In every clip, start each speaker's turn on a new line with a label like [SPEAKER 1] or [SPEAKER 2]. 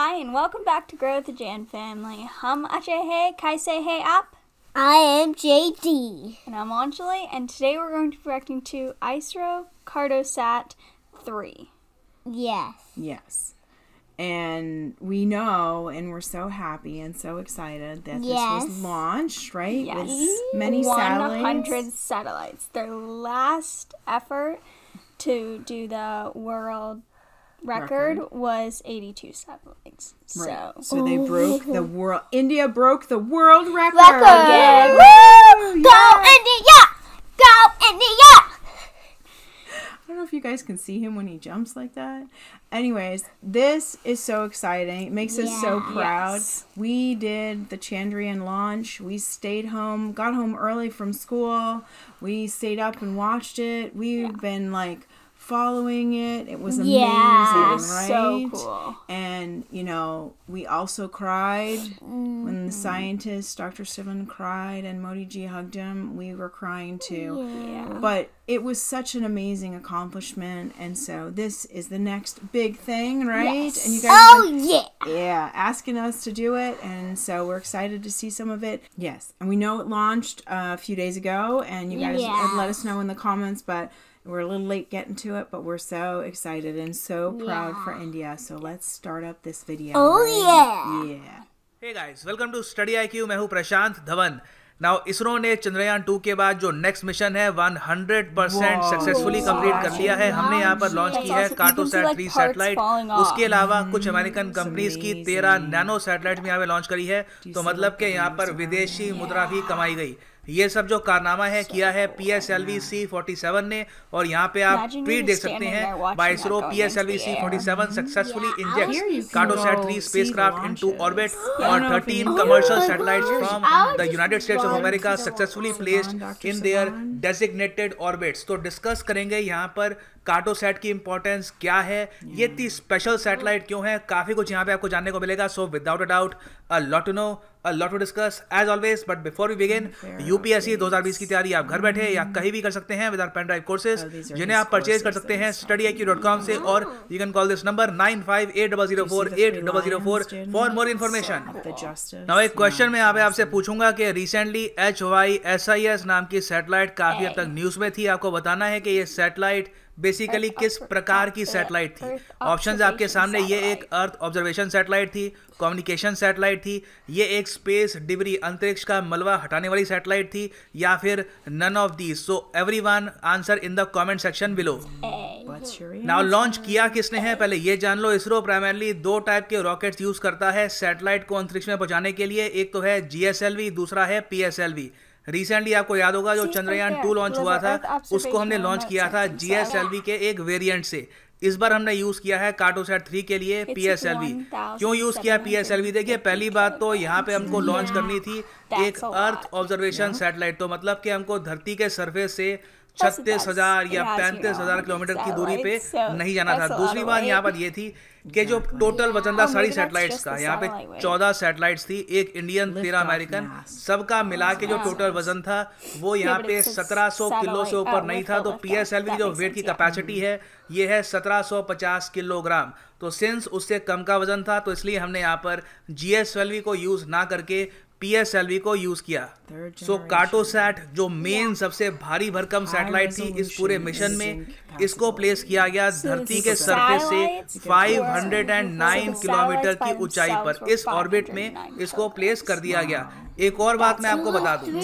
[SPEAKER 1] Hi, and welcome back to Grow with the Jan family. Hum ache hey, kai say hey up. I am JD. And I'm Anjali, and today we're going to be reacting to Isro Cardosat 3.
[SPEAKER 2] Yes. Yes. And we know, and we're so happy and so excited that Yes. this was launched, right? Yes. With many 100
[SPEAKER 1] satellites. satellites. Their last effort to do the world record, record. was 82 satellites, Right. So, so they broke the
[SPEAKER 2] world. India broke the world record. record. Woo! Go yeah. India! Go India! I don't know if you guys can see him when he jumps like that. Anyways, this is so exciting. It makes yeah. us so proud. Yes. We did the Chandrian launch. We stayed home, got home early from school. We stayed up and watched it. We've yeah. been like following it. It was amazing, yeah, right? So cool. And you know, we also cried mm. when the mm. scientist, Dr. Steven, cried and Modi G hugged him. We were crying too. Yeah. But it was such an amazing accomplishment, and so this is the next big thing, right? Yes. And you guys, oh yeah, yeah, asking us to do it, and so we're excited to see some of it. Yes, and we know it launched uh, a few days ago, and you guys yeah. let us know in the comments, but We're a little late getting to it, but we're so excited and so proud yeah. for India. So let's start up this video. Oh right? yeah.
[SPEAKER 3] Yeah. Hey guys, welcome to Study IQ. मैं हूँ प्रशांत Dhawan. Now ISRO ने चंद्रयान 2 के बाद जो next mission है 100 percent successfully complete कर लिया है हमने यहाँ पर लॉन्च की है कार्टोसैट 3 सैटेलाइट उसके अलावा कुछ अमेरिकन hmm, कंपनीज की 13 नैनो सैटेलाइट भी यहाँ पे लॉन्च करी है तो मतलब के यहाँ पर विदेशी मुद्रा भी कमाई गई ये सब जो कारनामा है किया है P S L we C forty seven ने और यहाँ पे आप ट्वीट देख सकते हैं बाइसरो P S L we C forty seven successfully inject कार्डोसैट three space craft in to orbit और thirteen commercial satellite from the United states of America successfully placed in their designated orbits तो discuss करेंगे यहाँ पर कार्टो set की importance क्या है ये इतनी स्पेशल सेटेलाइट क्यों है काफ़ी कुछ यहाँ पे आपको जानने को मिलेगा so without a doubt a lot to know a lot to discuss as always but before we begin UPSC 2020 की तैयारी आप घर बैठे या कहीं भी कर सकते हैं with our pen drive courses जिन्हें आप परचेज कर सकते हैं स्टडी आई डॉट कॉम से और you can call this number nine five eight double zero four eight double zero four for more information now एक क्वेश्चन में आपसे पूछूंगा कि recently H Y S I S नाम की सेटेलाइट काफी हद तक न्यूज में थी आपको बताना है कि ये सेटेलाइट बेसिकली किस प्रकार की सैटेलाइट थी ऑप्शन आपके सामने ये एक अर्थ ऑब्जर्वेशन सैटेलाइट थी कम्युनिकेशन सैटेलाइट थी ये एक स्पेस डिबरी अंतरिक्ष का मलबा हटाने वाली सैटेलाइट थी या फिर none of the so everyone answer in the comment section below
[SPEAKER 2] now launch
[SPEAKER 3] किया किसने है पहले ये जान लो इसरो प्राइमरली दो टाइप के रॉकेट यूज करता है सैटेलाइट को अंतरिक्ष में पहुंचाने के लिए एक तो है जीएसएलवी दूसरा है पीएसएलवी रिसेंटली आपको याद होगा जो चंद्रयान टू लॉन्च हुआ था उसको हमने लॉन्च किया अच्छा था जीएसएलवी के एक वेरिएंट से इस बार हमने यूज किया है कार्टोसैट थ्री के लिए पी एस एल वी क्यों यूज किया पी एस एल वी देखिए पहली बात तो यहाँ पे हमको लॉन्च करनी थी एक अर्थ ऑब्जर्वेशन सैटेलाइट तो मतलब कि हमको धरती के सरफेस से छत्तीस हजार या पैंतीस हजार किलोमीटर की दूरी पे नहीं जाना था दूसरी बात यहाँ पर ये थी कि जो टोटल वजन था सारी सैटेलाइट्स का यहाँ पे चौदह सैटेलाइट्स थी एक इंडियन तेरह अमेरिकन सबका मिला के जो टोटल वजन था वो यहाँ पे सत्रह सौ किलो से ऊपर नहीं था तो पी एस एल की जो वेट की कैपेसिटी hmm. है ये है सत्रह सौ पचास किलोग्राम तो सिंस उससे कम का वजन था तो इसलिए हमने यहाँ पर जी एस एल वी को यूज़ ना करके PSLV को यूज किया सो so, कार्टोसैट जो मेन सबसे भारी भरकम सैटेलाइट थी इस पूरे मिशन में इसको प्लेस किया गया धरती के सरफेस से 509 किलोमीटर की ऊंचाई पर इस ऑर्बिट में इसको प्लेस कर दिया गया एक और बात मैं आपको बता दूं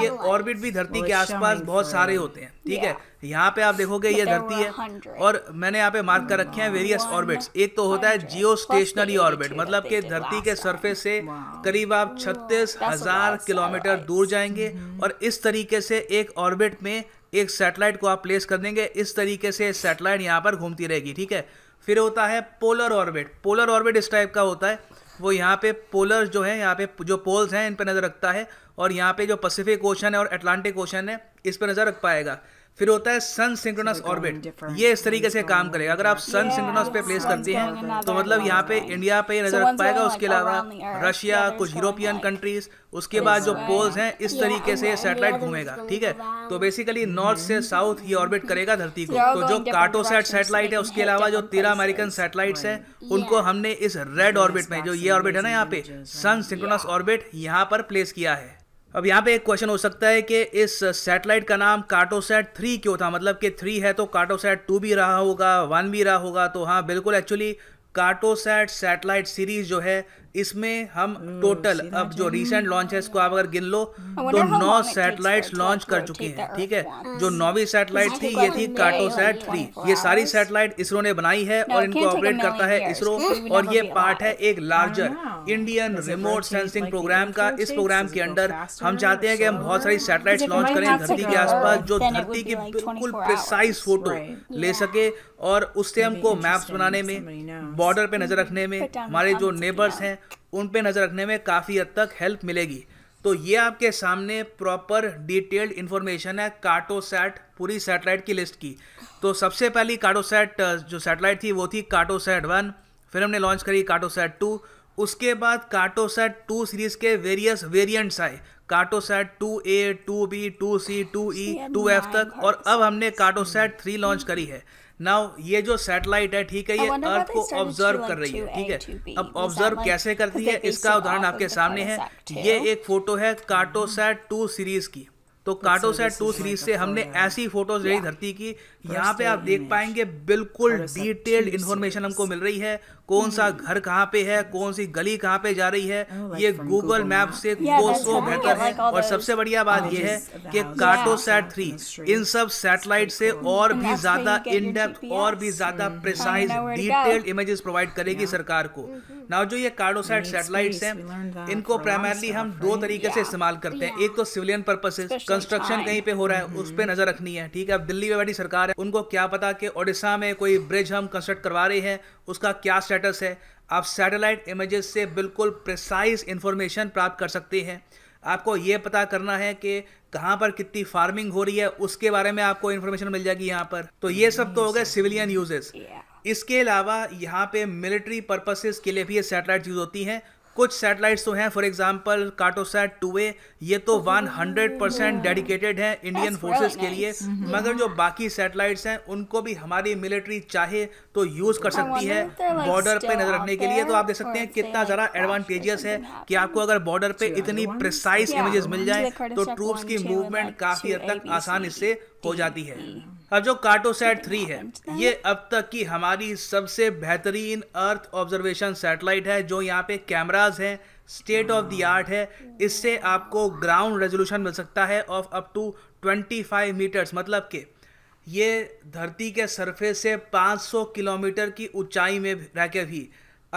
[SPEAKER 3] कि ऑर्बिट भी धरती के आसपास बहुत सारे होते हैं ठीक है यहाँ पे आप देखोगे ये धरती है और मैंने यहाँ पे मार्क कर रखे हैं वेरियस ऑर्बिट्स एक तो होता है जियो स्टेशनरी ऑर्बिट मतलब कि धरती के सरफेस से करीब आप छत्तीस हजार किलोमीटर दूर जाएंगे mm-hmm. और इस तरीके से एक ऑर्बिट में एक सेटेलाइट को आप प्लेस कर देंगे इस तरीके से सेटेलाइट यहाँ पर घूमती रहेगी ठीक है फिर होता है पोलर ऑर्बिट पोलर ऑर्बिट इस टाइप का होता है वो यहाँ पे पोलर जो है यहाँ पे जो पोल्स हैं इन पर नज़र रखता है और यहाँ पे जो पैसिफिक ओशन है और अटलांटिक ओशन है इस पर नज़र रख पाएगा फिर होता है सन सिंक्रोनस ऑर्बिट ये इस तरीके से काम करेगा अगर आप सन सिंक्रोनस पे प्लेस करते हैं तो मतलब यहाँ पे इंडिया पे नजर रख पाएगा उसके अलावा रशिया कुछ यूरोपियन कंट्रीज उसके बाद जो पोल्स हैं इस तरीके से सैटेलाइट घूमेगा ठीक है तो बेसिकली नॉर्थ से साउथ ये ऑर्बिट करेगा धरती को तो जो कार्टोसैट सैटेलाइट है उसके अलावा जो तेरह अमेरिकन सैटेलाइट है उनको हमने इस रेड ऑर्बिट में जो ये ऑर्बिट है ना यहाँ पे सन सिंक्रोनस ऑर्बिट यहाँ पर प्लेस किया है अब यहाँ पे एक क्वेश्चन हो सकता है कि इस सैटेलाइट का नाम कार्टोसैट थ्री क्यों था मतलब कि थ्री है तो कार्टोसैट टू भी रहा होगा वन भी रहा होगा तो हाँ बिल्कुल एक्चुअली कार्टोसैट सैटेलाइट सीरीज़ जो है इसमें हम टोटल hmm, अब जो रिसेंट लॉन्च है इसको आप अगर गिन लो hmm. तो नौ सैटेलाइट्स लॉन्च कर चुके हैं ठीक है जो नौवीं सैटेलाइट थी ये थी कार्टोसैट थ्री ये सारी सैटेलाइट इसरो ने बनाई है और इनको ऑपरेट करता है इसरो hmm, और ये पार्ट है एक larger Indian remote sensing program का इस प्रोग्राम के अंडर हम चाहते हैं कि हम बहुत सारी सैटेलाइट लॉन्च करें धरती के आसपास जो धरती की
[SPEAKER 1] बिल्कुल प्रिसाइज
[SPEAKER 3] फोटो ले सके और उससे हमको मैप्स बनाने में बॉर्डर पे नजर रखने में हमारे जो नेबर्स हैं उन पर नज़र रखने में काफ़ी हद तक हेल्प मिलेगी तो ये आपके सामने प्रॉपर डिटेल्ड इन्फॉर्मेशन है काटोसैट पूरी सैटेलाइट की लिस्ट की तो सबसे पहली काटोसैट uh, जो सैटेलाइट थी वो थी काटोसैट वन फिर हमने लॉन्च करी काटोसैट टू उसके बाद काटोसैट टू सीरीज़ के वेरियस वेरियंट्स आए Cartosat two A two B two C two E two F तक और अब हमने कार्टोसैट थ्री hmm. लॉन्च करी है नाउ ये जो सैटेलाइट है ठीक है ये अर्थ को ऑब्जर्व कर रही है ठीक है अब ऑब्जर्व कैसे करती है इसका उदाहरण आपके सामने है ये एक फोटो है कार्टोसैट hmm. टू सीरीज की तो कार्टोसैट टू सीरीज से हमने ऐसी फोटोज रही धरती की यहाँ पे आप देख पाएंगे बिल्कुल डिटेल्ड इन्फॉर्मेशन हमको मिल रही है कौन सा हम्म। घर कहाँ पे है कौन सी गली कहाँ पे जा रही है oh, ये गूगल मैप से कोसों बेहतर है और सबसे बढ़िया बात oh, यह है कि कार्टो सेट थ्री इन सब सैटेलाइट से और भी ज्यादा इन डेप्थ और भी ज्यादा प्रिसाइज डिटेल्ड इमेजेस प्रोवाइड करेगी सरकार को ना mm-hmm. जो ये कार्डोसैट सैटेलाइट्स हैं
[SPEAKER 2] इनको प्राइमरली हम
[SPEAKER 3] दो तरीके से इस्तेमाल करते हैं एक तो सिविलियन पर्पसेस कंस्ट्रक्शन कहीं पे हो रहा है mm-hmm. उस पर नजर रखनी है ठीक है अब दिल्ली में बैठी सरकार है उनको क्या पता कि ओडिशा में कोई ब्रिज हम कंस्ट्रक्ट करवा रहे हैं उसका क्या स्टेटस है आप सैटेलाइट इमेजेस से बिल्कुल प्रिसाइज इन्फॉर्मेशन प्राप्त कर सकते हैं आपको ये पता करना है कि कहाँ पर कितनी फार्मिंग हो रही है उसके बारे में आपको इन्फॉर्मेशन मिल जाएगी यहाँ पर तो ये सब तो हो गए सिविलियन यूजेस इसके अलावा यहाँ पे मिलिट्री पर्पसेस के लिए भी ये सैटेलाइट यूज़ होती हैं कुछ सैटेलाइट्स तो हैं फॉर एग्जांपल काटोसैट टू ये तो 100 परसेंट डेडिकेटेड है इंडियन फोर्सेस के लिए mm-hmm. मगर जो बाकी सैटेलाइट्स हैं उनको भी हमारी मिलिट्री चाहे तो यूज़ कर सकती है बॉर्डर पे नज़र रखने के लिए तो आप देख सकते हैं कितना ज़रा एडवांटेजियस है कि आपको अगर बॉर्डर पे इतनी प्रिसाइज इमेजेस मिल जाए तो ट्रूप्स की मूवमेंट काफ़ी हद तक आसान इससे हो e, जाती है e, अब हाँ, जो कार्टोसैट थ्री है ये अब तक की हमारी सबसे बेहतरीन अर्थ ऑब्जर्वेशन सैटेलाइट है जो यहाँ पे कैमराज हैं स्टेट ऑफ द आर्ट है इससे आपको ग्राउंड रेजोल्यूशन मिल सकता है ऑफ अप टू 25 मीटर्स मतलब कि ये धरती के सरफेस से 500 किलोमीटर की ऊंचाई में रह के भी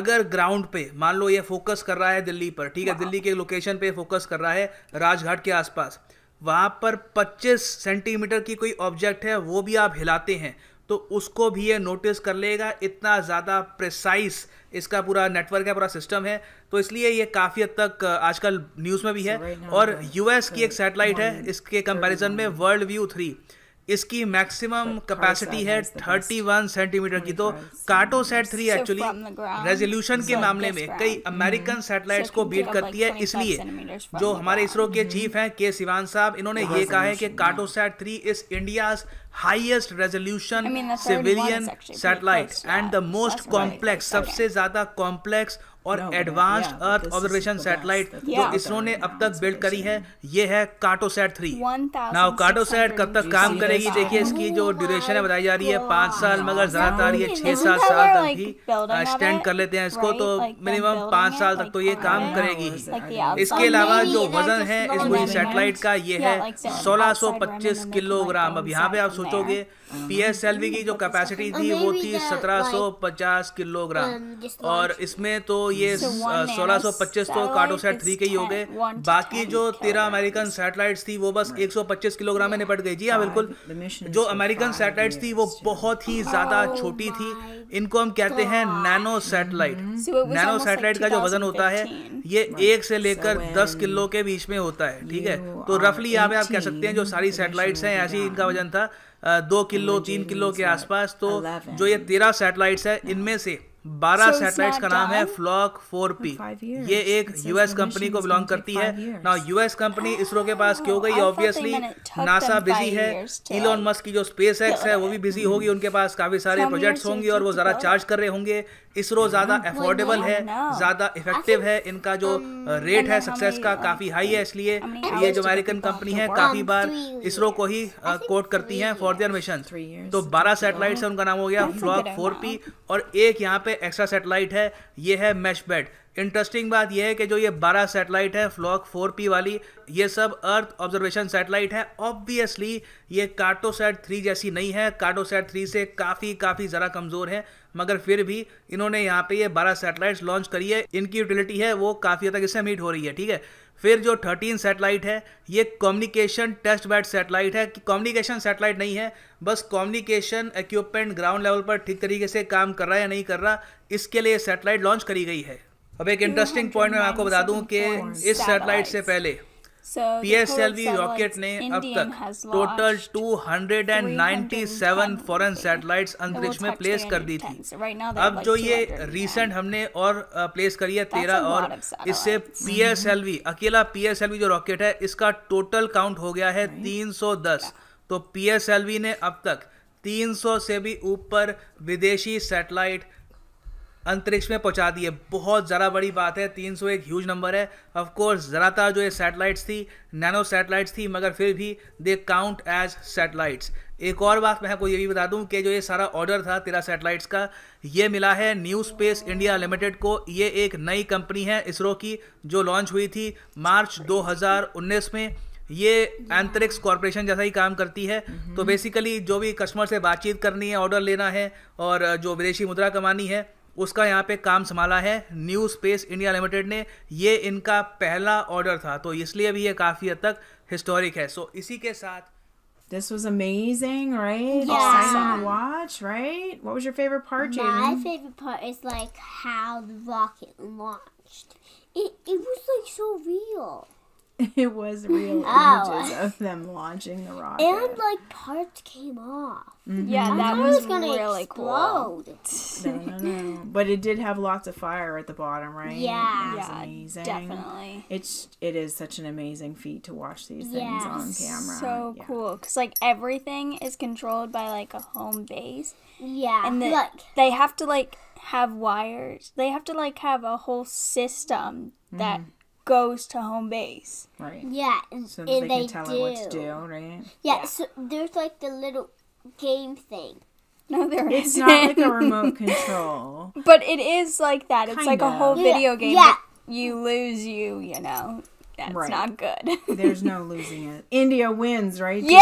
[SPEAKER 3] अगर ग्राउंड पे मान लो ये फोकस कर रहा है दिल्ली पर ठीक है दिल्ली के लोकेशन पे फोकस कर रहा है राजघाट के आसपास वहाँ पर 25 सेंटीमीटर की कोई ऑब्जेक्ट है वो भी आप हिलाते हैं तो उसको भी ये नोटिस कर लेगा इतना ज़्यादा प्रिसाइस इसका पूरा नेटवर्क है पूरा सिस्टम है तो इसलिए ये काफ़ी हद तक आजकल न्यूज़ में भी है और यूएस की एक सैटेलाइट है इसके कंपैरिजन में वर्ल्ड व्यू थ्री इसकी मैक्सिमम कैपेसिटी है 31 सेंटीमीटर की तो काटो सेट थ्री एक्चुअली रेजोल्यूशन के मामले में कई अमेरिकन mm-hmm. सैटेलाइट्स को बीट करती है इसलिए
[SPEAKER 1] जो हमारे इसरो
[SPEAKER 3] के चीफ हैं के सिवान साहब इन्होंने mm-hmm. ये कहा है कि Cartosat three is India highest resolution civilian satellite and the most complex सबसे ज्यादा कॉम्प्लेक्स और एडवांस अर्थ ऑब्जर्वेशन सैटेलाइट जो इसरो ने अब तक बिल्ड करी है ये है कार्टोसैट थ्री नाउ कार्टोसैट कब तक काम करेगी देखिए इसकी जो ड्यूरेशन oh है बताई जा रही है पांच साल मगर ज्यादातर ये छह सात साल
[SPEAKER 1] तक ही एक्सटेंड uh, कर लेते हैं इसको तो
[SPEAKER 3] मिनिमम पांच साल तक तो ये काम करेगी ही इसके अलावा जो वजन है इस पूरी सैटेलाइट का ये है सोलह किलोग्राम अब यहाँ पे आप सोचोगे पी uh-huh. की जो कैपेसिटी थी वो थी सत्रह किलोग्राम और इसमें तो ये सोलह सौ पच्चीस तो कार्डो सेट थ्री के ही हो गए बाकी जो तेरह अमेरिकन सैटेलाइट्स थी वो बस एक सौ पच्चीस किलोग्राम में निपट गई जी हाँ बिल्कुल जो अमेरिकन सैटेलाइट्स थी वो बहुत ही ज्यादा oh छोटी थी इनको हम कहते हैं नैनो सैटेलाइट
[SPEAKER 1] नैनो सैटेलाइट का जो
[SPEAKER 3] वजन होता है ये एक से लेकर दस किलो के बीच में होता है ठीक है तो रफली यहाँ पे आप कह सकते हैं जो सारी सैटेलाइट्स हैं ऐसी इनका वजन था दो किलो तीन किलो के आसपास तो जो ये तेरह सैटेलाइट्स है इनमें से बारह सेटेलाइट का नाम है फ्लॉक फोर पी ये एक यूएस कंपनी को बिलोंग करती है ना यूएस कंपनी इसरो के पास oh, क्यों गई ऑब्वियसली नासा बिजी है इलोन मस्क की जो स्पेस एक्स है वो भी बिजी mm-hmm. होगी उनके पास काफी सारे प्रोजेक्ट्स होंगे और वो ज़्यादा चार्ज कर रहे होंगे इसरो ज़्यादा एफोर्डेबल है ज़्यादा इफेक्टिव है इनका जो रेट um, uh, है सक्सेस का uh, काफ़ी हाई है इसलिए तो ये जो अमेरिकन कंपनी है काफ़ी बार इसरो को ही कोट uh, करती है फॉर देयर मिशन तो बारह सेटेलाइट है उनका नाम हो गया फ्लॉक फोर और एक यहाँ पे एक्स्ट्रा सेटेलाइट है ये है मैश बेड इंटरेस्टिंग बात यह है कि जो ये 12 सेटेलाइट है फ्लॉक 4P वाली ये सब अर्थ ऑब्जर्वेशन सेटेलाइट है ऑब्वियसली ये कार्टोसैट 3 जैसी नहीं है कार्टोसैट 3 से काफ़ी काफ़ी ज़रा कमज़ोर है मगर फिर भी इन्होंने यहाँ पे ये बारह सैटेलाइट्स लॉन्च करी है इनकी यूटिलिटी है वो काफ़ी हद तक इससे मीट हो रही है ठीक है फिर जो थर्टीन सैटेलाइट है ये कम्युनिकेशन टेस्ट बैट सैटेलाइट है कम्युनिकेशन सैटेलाइट नहीं है बस कम्युनिकेशन इक्विपमेंट ग्राउंड लेवल पर ठीक तरीके से काम कर रहा है या नहीं कर रहा इसके लिए सैटेलाइट लॉन्च करी गई है अब एक इंटरेस्टिंग पॉइंट मैं आपको बता दूं कि इस सैटेलाइट से पहले
[SPEAKER 1] पीएसएलवी रॉकेट ने अब तक टोटल
[SPEAKER 3] 297 फॉरेन सैटेलाइट्स अंतरिक्ष में प्लेस कर दी थी अब जो ये रिसेंट हमने और प्लेस करी है तेरह और इससे पीएसएलवी अकेला पीएसएलवी जो रॉकेट है इसका टोटल काउंट हो गया है 310 तो पीएसएलवी ने अब तक 300 से भी ऊपर विदेशी सैटेलाइट अंतरिक्ष में पहुंचा दिए बहुत ज़्यादा बड़ी बात है सौ एक ह्यूज नंबर है ऑफकोर्स कोर्स जो ये सैटेलाइट्स थी नैनो सैटेलाइट्स थी मगर फिर भी दे काउंट एज सैटेलाइट्स एक और बात मैं आपको ये भी बता दूं कि जो ये सारा ऑर्डर था तेरा सैटेलाइट्स का ये मिला है न्यू स्पेस इंडिया लिमिटेड को ये एक नई कंपनी है इसरो की जो लॉन्च हुई थी मार्च 2019 में ये अंतरिक्ष कॉरपोरेशन जैसा ही काम करती है तो बेसिकली हम्म। जो भी कस्टमर से बातचीत करनी है ऑर्डर लेना है और जो विदेशी मुद्रा कमानी है उसका यहाँ पे काम संभाला है न्यू स्पेस इंडिया लिमिटेड ने ये इनका पहला ऑर्डर था तो इसलिए भी ये काफ़ी हद तक हिस्टोरिक है सो so, इसी के साथ
[SPEAKER 2] This was amazing, right? Yeah. Exciting to watch, right? What was your favorite part, Jaden? My
[SPEAKER 1] favorite part is like how the rocket launched. It, it was like so real.
[SPEAKER 2] it was real oh. images of them launching the rocket. And
[SPEAKER 1] like parts came off.
[SPEAKER 2] Mm-hmm. Yeah, that was, was gonna really explode.
[SPEAKER 1] cool.
[SPEAKER 2] no, no, no. But it did have lots of fire at the bottom, right? Yeah, yeah, amazing. definitely. It's it is such an amazing feat to watch these things yeah. on camera. So yeah.
[SPEAKER 1] cool, because like everything is controlled by like a home base. Yeah, and the, like they have to like have wires. They have to like have a whole system that. Mm goes to home base. Right. Yeah, and, so and they, they, can tell do. her what to do, right? Yeah, yeah, So there's like the little game thing. No, there it's isn't. not like a remote
[SPEAKER 2] control.
[SPEAKER 1] but it is like that. It's kind like of. a whole video yeah. game. Yeah. You lose, you you know. That's right. not good.
[SPEAKER 2] there's no losing it. India wins, right? Yeah.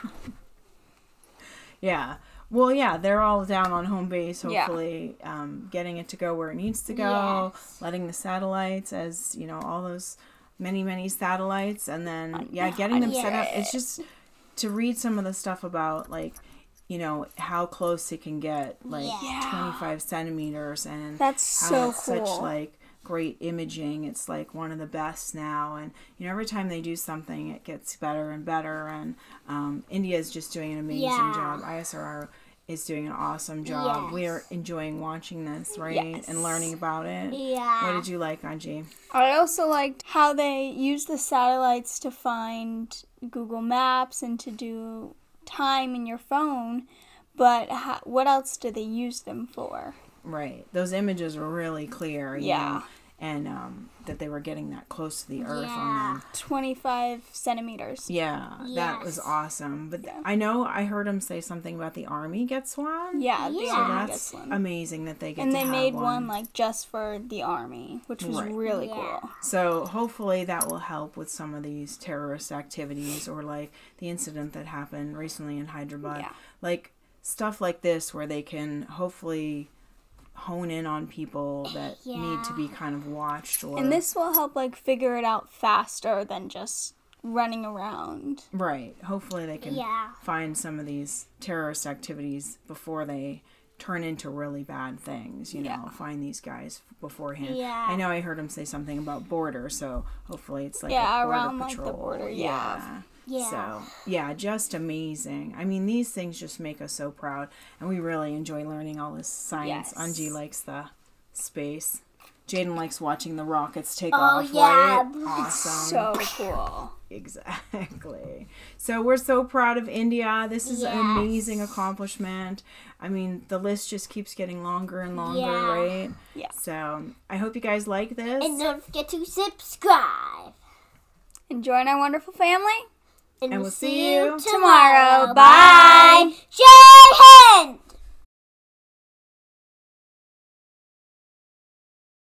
[SPEAKER 2] Yeah. yeah. Well, yeah, they're all down on home base, hopefully, yeah. um, getting it to go where it needs to go, yes. letting the satellites, as you know, all those many, many satellites, and then, uh, yeah, getting them set up. It's just to read some of the stuff about, like, you know, how close it can get, like yeah. 25 centimeters, and that's so cool. Such, like, great imaging. It's like one of the best now. And, you know, every time they do something, it gets better and better. And um, India is just doing an amazing yeah. job. ISRR is doing an awesome job. Yes. We're enjoying watching this, right? Yes. And learning about it. Yeah. What did you like, Anji?
[SPEAKER 1] I also liked how they use the satellites to find Google Maps and to do time in your phone, but how, what else do they use them for?
[SPEAKER 2] Right. Those images were really clear. yeah. Know? and um, that they were getting that close to the earth yeah. on them.
[SPEAKER 1] 25 centimeters.
[SPEAKER 2] Yeah, yes. that was awesome. But yeah. I know I heard him say something about the army gets one. Yeah, the yeah. So army gets one. amazing that they get And they made one. one.
[SPEAKER 1] like just for the
[SPEAKER 2] army, which was right. really cool. So hopefully that will help with some of these terrorist activities or like the incident that happened recently in Hyderabad. Like stuff like this where they can hopefully hone in on people that yeah. need to be kind of watched or and this
[SPEAKER 1] will help like figure it out faster than just running
[SPEAKER 2] around right hopefully they can yeah. find some of these terrorist activities before they turn into really bad things you yeah. know find these guys beforehand yeah i know i heard him say something about border so hopefully it's like yeah around border patrol. the border yeah. Yeah. So, yeah, just amazing. I mean, these things just make us so proud. And we really enjoy learning all this science. Yes. likes the space. Jaden likes watching the rockets take oh, off. Oh, yeah. Right? Awesome. So cool. Exactly. So we're so proud of India. This is yes. an amazing accomplishment. I mean, the list just keeps getting longer and longer, yeah. right? Yeah. So I hope you guys like this. And don't forget to subscribe. And join
[SPEAKER 1] our wonderful family. And, and we'll see you tomorrow. tomorrow. Bye. Jay